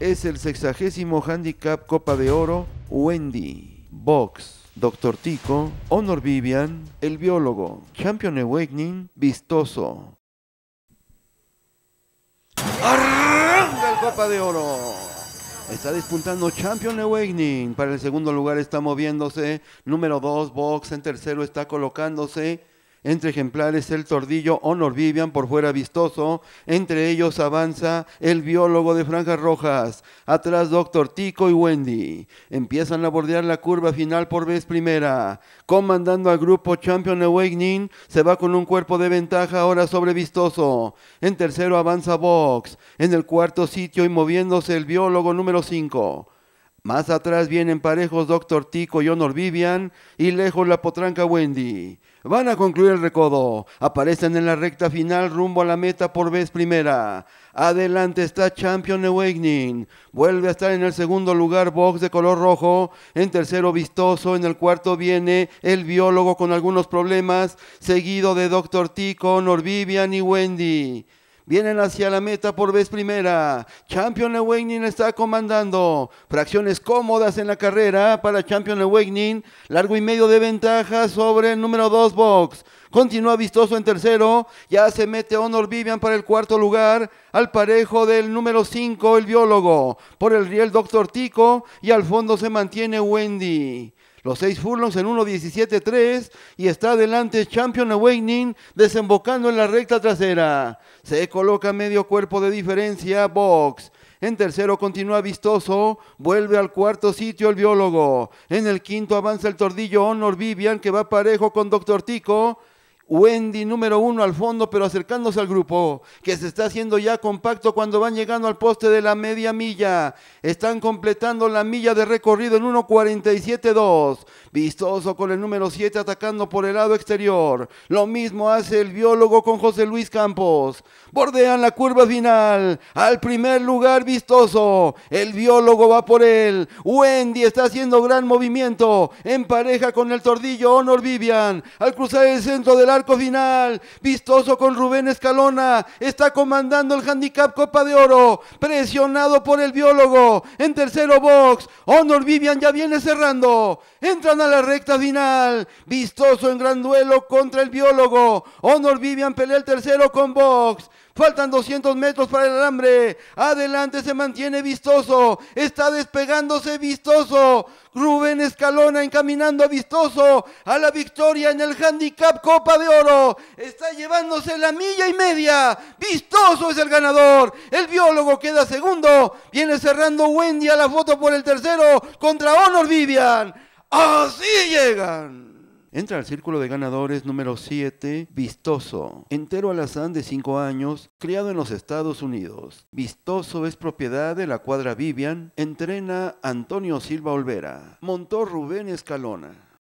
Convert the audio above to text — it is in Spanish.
es el sexagésimo handicap Copa de Oro Wendy, Box, Doctor Tico, Honor Vivian, El Biólogo, Champion Awakening, Vistoso. ¡Arranca el Copa de Oro! Está despuntando Champion Awakening. Para el segundo lugar está moviéndose. Número 2, Box. En tercero está colocándose entre ejemplares el tordillo Honor Vivian por fuera vistoso. Entre ellos avanza el biólogo de franjas rojas. Atrás Doctor Tico y Wendy. Empiezan a bordear la curva final por vez primera. Comandando al grupo Champion Awakening. Se va con un cuerpo de ventaja ahora sobre vistoso. En tercero avanza box En el cuarto sitio y moviéndose el biólogo número 5. Más atrás vienen parejos Doctor Tico y Honor Vivian y lejos la potranca Wendy. Van a concluir el recodo. Aparecen en la recta final rumbo a la meta por vez primera. Adelante está Champion Awakening. Vuelve a estar en el segundo lugar Box de color rojo. En tercero Vistoso. En el cuarto viene el biólogo con algunos problemas. Seguido de Doctor Tico, Honor Vivian y Wendy. Vienen hacia la meta por vez primera. Champion Awakening está comandando. Fracciones cómodas en la carrera para Champion Awakening. Largo y medio de ventaja sobre el número 2 box. Continúa vistoso en tercero. Ya se mete Honor Vivian para el cuarto lugar. Al parejo del número 5, el biólogo. Por el riel Doctor Tico. Y al fondo se mantiene Wendy. Los seis furlongs en 1.17.3 y está adelante Champion Awakening desembocando en la recta trasera. Se coloca medio cuerpo de diferencia Box. En tercero continúa Vistoso, vuelve al cuarto sitio el biólogo. En el quinto avanza el tordillo Honor Vivian que va parejo con Doctor Tico. Wendy número uno al fondo, pero acercándose al grupo, que se está haciendo ya compacto cuando van llegando al poste de la media milla. Están completando la milla de recorrido en 1.47.2. Vistoso con el número 7 atacando por el lado exterior. Lo mismo hace el biólogo con José Luis Campos. Bordean la curva final. Al primer lugar, vistoso. El biólogo va por él. Wendy está haciendo gran movimiento. En pareja con el tordillo Honor Vivian. Al cruzar el centro del área Final vistoso con Rubén Escalona, está comandando el handicap Copa de Oro, presionado por el biólogo, en tercero box, Honor Vivian ya viene cerrando, entran a la recta final, vistoso en gran duelo contra el biólogo, Honor Vivian pelea el tercero con box, Faltan 200 metros para el alambre. Adelante se mantiene vistoso. Está despegándose vistoso. Rubén Escalona encaminando a vistoso a la victoria en el handicap Copa de Oro. Está llevándose la milla y media. Vistoso es el ganador. El biólogo queda segundo. Viene cerrando Wendy a la foto por el tercero contra Honor Vivian. Así llegan. Entra al círculo de ganadores número 7, Vistoso, entero alazán de 5 años, criado en los Estados Unidos. Vistoso es propiedad de la cuadra Vivian, entrena Antonio Silva Olvera, montó Rubén Escalona.